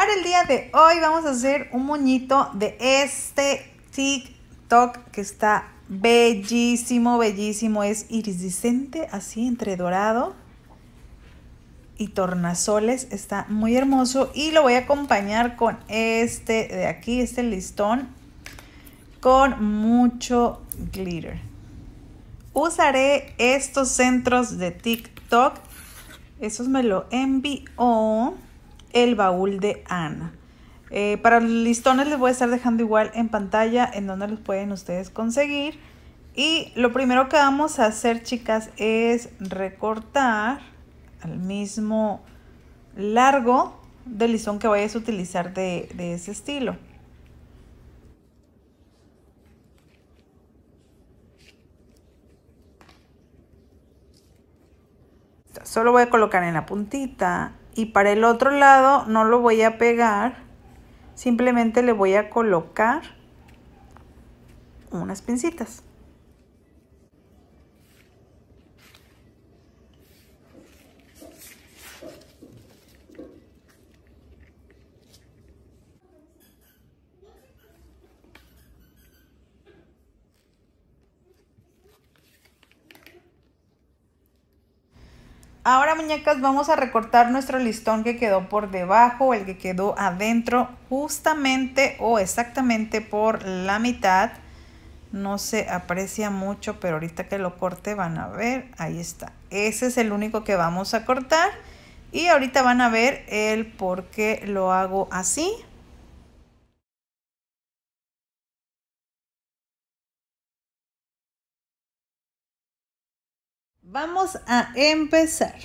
Para el día de hoy vamos a hacer un moñito de este TikTok que está bellísimo, bellísimo. Es iridiscente, así entre dorado y tornasoles. Está muy hermoso y lo voy a acompañar con este de aquí, este listón, con mucho glitter. Usaré estos centros de TikTok. Esos me lo envió el baúl de Ana. Eh, para los listones les voy a estar dejando igual en pantalla en donde los pueden ustedes conseguir. Y lo primero que vamos a hacer, chicas, es recortar al mismo largo del listón que vayas a utilizar de, de ese estilo. Solo voy a colocar en la puntita y para el otro lado no lo voy a pegar, simplemente le voy a colocar unas pincitas. Ahora muñecas vamos a recortar nuestro listón que quedó por debajo, el que quedó adentro justamente o exactamente por la mitad. No se aprecia mucho, pero ahorita que lo corte van a ver, ahí está. Ese es el único que vamos a cortar y ahorita van a ver el por qué lo hago así. Vamos a empezar.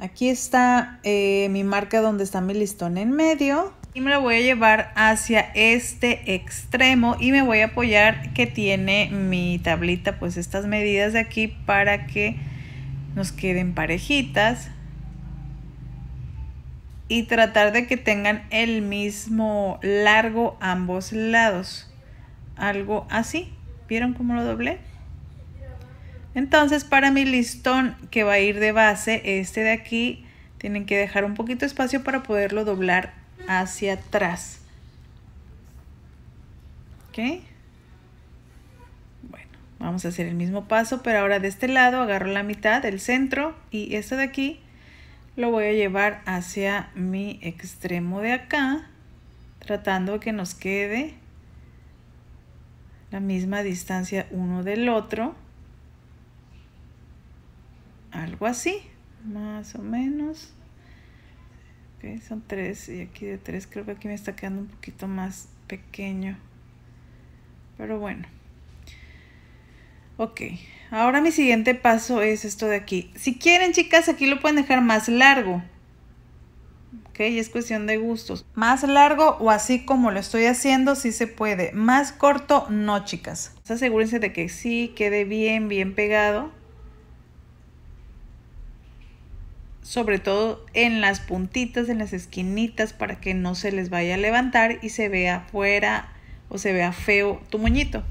Aquí está eh, mi marca donde está mi listón en medio. Y me lo voy a llevar hacia este extremo y me voy a apoyar que tiene mi tablita, pues estas medidas de aquí para que nos queden parejitas. Y tratar de que tengan el mismo largo ambos lados. Algo así. ¿Vieron cómo lo doblé? Entonces para mi listón que va a ir de base, este de aquí, tienen que dejar un poquito de espacio para poderlo doblar hacia atrás. ¿Ok? Bueno, vamos a hacer el mismo paso, pero ahora de este lado agarro la mitad, del centro, y este de aquí lo voy a llevar hacia mi extremo de acá, tratando que nos quede la misma distancia uno del otro algo así, más o menos. son tres y aquí de tres creo que aquí me está quedando un poquito más pequeño. Pero bueno. Ok, ahora mi siguiente paso es esto de aquí. Si quieren, chicas, aquí lo pueden dejar más largo. Ok, es cuestión de gustos. Más largo o así como lo estoy haciendo, sí se puede. Más corto, no, chicas. Asegúrense de que sí quede bien, bien pegado. sobre todo en las puntitas, en las esquinitas, para que no se les vaya a levantar y se vea fuera o se vea feo tu moñito.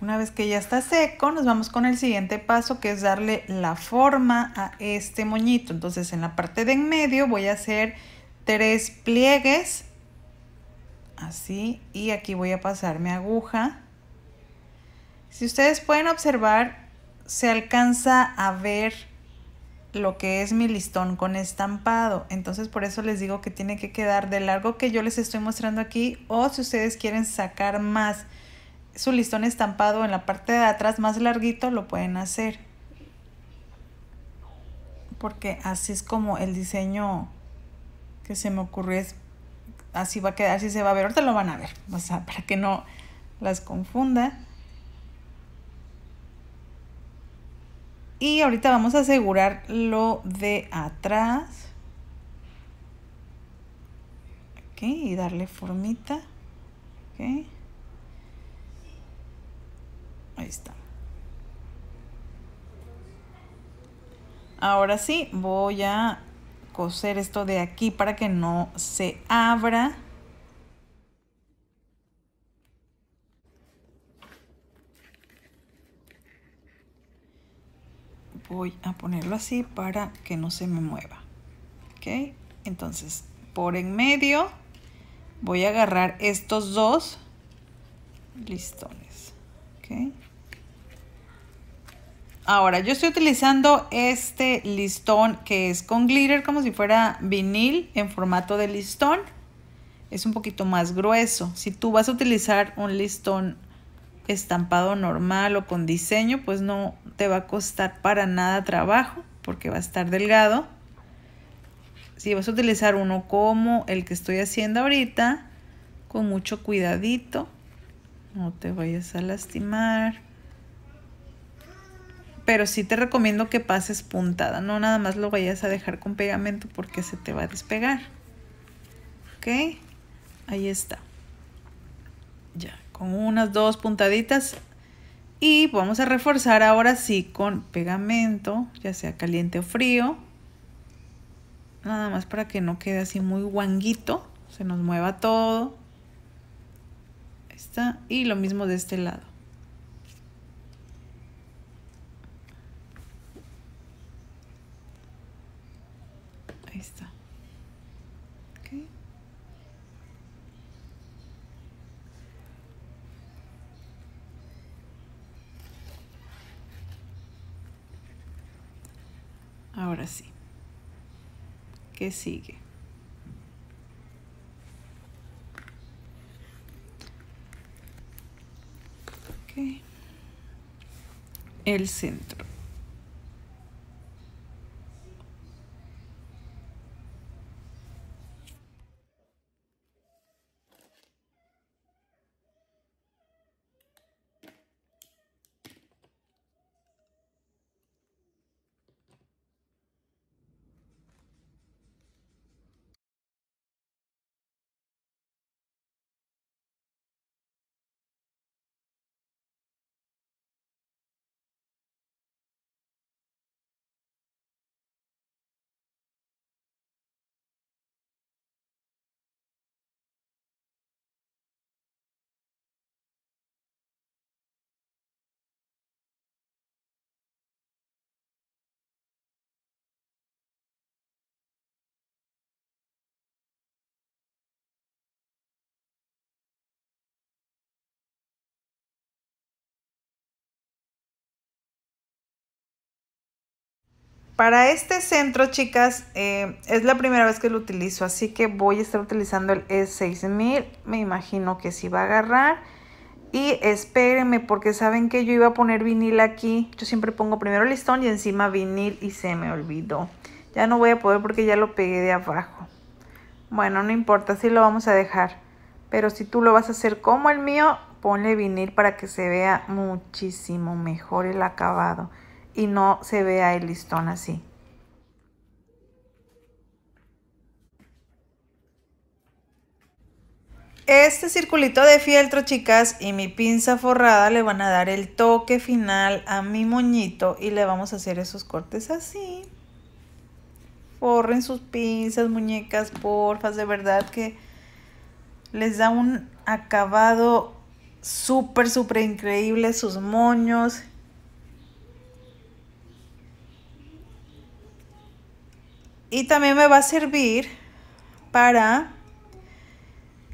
una vez que ya está seco, nos vamos con el siguiente paso que es darle la forma a este moñito. Entonces en la parte de en medio voy a hacer tres pliegues, así, y aquí voy a pasar mi aguja si ustedes pueden observar, se alcanza a ver lo que es mi listón con estampado. Entonces por eso les digo que tiene que quedar de largo que yo les estoy mostrando aquí o si ustedes quieren sacar más su listón estampado en la parte de atrás más larguito lo pueden hacer. Porque así es como el diseño que se me ocurrió es así va a quedar, así se va a ver. Ahorita lo van a ver, o sea, para que no las confunda. Y ahorita vamos a asegurar lo de atrás. Ok, y darle formita. Ahí está. Ahora sí, voy a coser esto de aquí para que no se abra. voy a ponerlo así para que no se me mueva. ¿Ok? Entonces, por en medio voy a agarrar estos dos listones. Ahora, yo estoy utilizando este listón que es con glitter, como si fuera vinil en formato de listón. Es un poquito más grueso. Si tú vas a utilizar un listón estampado normal o con diseño, pues no te va a costar para nada trabajo porque va a estar delgado. Si vas a utilizar uno como el que estoy haciendo ahorita, con mucho cuidadito, no te vayas a lastimar. Pero si te recomiendo que pases puntada, no nada más lo vayas a dejar con pegamento porque se te va a despegar. ¿Ok? Ahí está. Ya, unas dos puntaditas y vamos a reforzar ahora sí con pegamento, ya sea caliente o frío. Nada más para que no quede así muy guanguito, se nos mueva todo. está. Y lo mismo de este lado. Ahora sí. ¿Qué sigue? El centro. Para este centro, chicas, eh, es la primera vez que lo utilizo, así que voy a estar utilizando el E6000. Me imagino que sí va a agarrar. Y espérenme, porque saben que yo iba a poner vinil aquí. Yo siempre pongo primero listón y encima vinil y se me olvidó. Ya no voy a poder porque ya lo pegué de abajo. Bueno, no importa, así lo vamos a dejar. Pero si tú lo vas a hacer como el mío, ponle vinil para que se vea muchísimo mejor el acabado y no se vea el listón así. Este circulito de fieltro, chicas, y mi pinza forrada le van a dar el toque final a mi moñito y le vamos a hacer esos cortes así. Forren sus pinzas, muñecas, porfas, de verdad que les da un acabado súper, súper increíble sus moños y también me va a servir para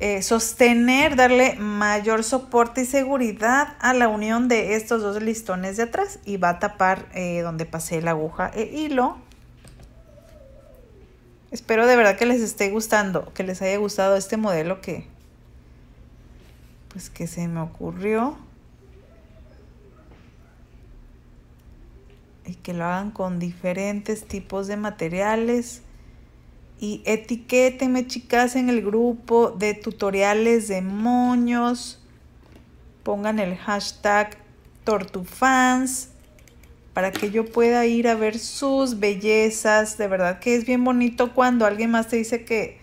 eh, sostener, darle mayor soporte y seguridad a la unión de estos dos listones de atrás y va a tapar eh, donde pasé la aguja e hilo. Espero de verdad que les esté gustando, que les haya gustado este modelo que, pues que se me ocurrió. y que lo hagan con diferentes tipos de materiales. Y etiquétenme, chicas, en el grupo de tutoriales de moños. Pongan el hashtag tortufans para que yo pueda ir a ver sus bellezas. De verdad que es bien bonito cuando alguien más te dice que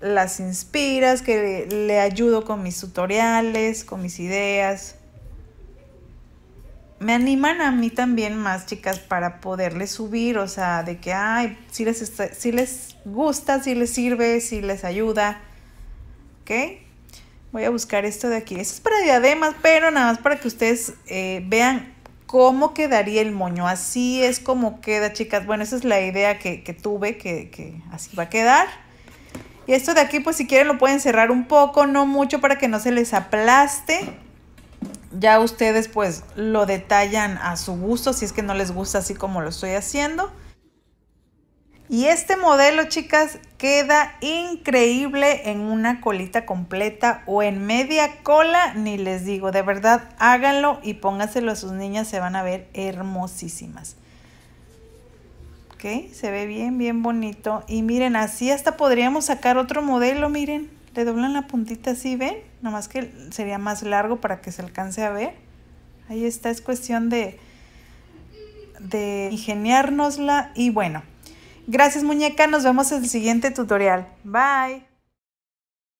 las inspiras, que le ayudo con mis tutoriales, con mis ideas me animan a mí también más chicas para poderles subir, o sea, de que, ay, si les, si les gusta, si les sirve, si les ayuda, ¿ok? Voy a buscar esto de aquí. Esto es para diademas, pero nada más para que ustedes eh, vean cómo quedaría el moño. Así es como queda, chicas. Bueno, esa es la idea que, tuve, que, que así va a quedar. Y esto de aquí, pues si quieren lo pueden cerrar un poco, no mucho, para que no se les aplaste. Ya ustedes pues lo detallan a su gusto si es que no les gusta así como lo estoy haciendo. Y este modelo, chicas, queda increíble en una colita completa o en media cola, ni les digo. De verdad, háganlo y póngaselo a sus niñas, se van a ver hermosísimas. ¿Ok? Se ve bien, bien bonito. Y miren, así hasta podríamos sacar otro modelo, miren le doblan la puntita así, ¿ven? Nomás que sería más largo para que se alcance a ver. Ahí está, es cuestión de, de ingeniárnosla. Y bueno, gracias muñeca, nos vemos en el siguiente tutorial. Bye.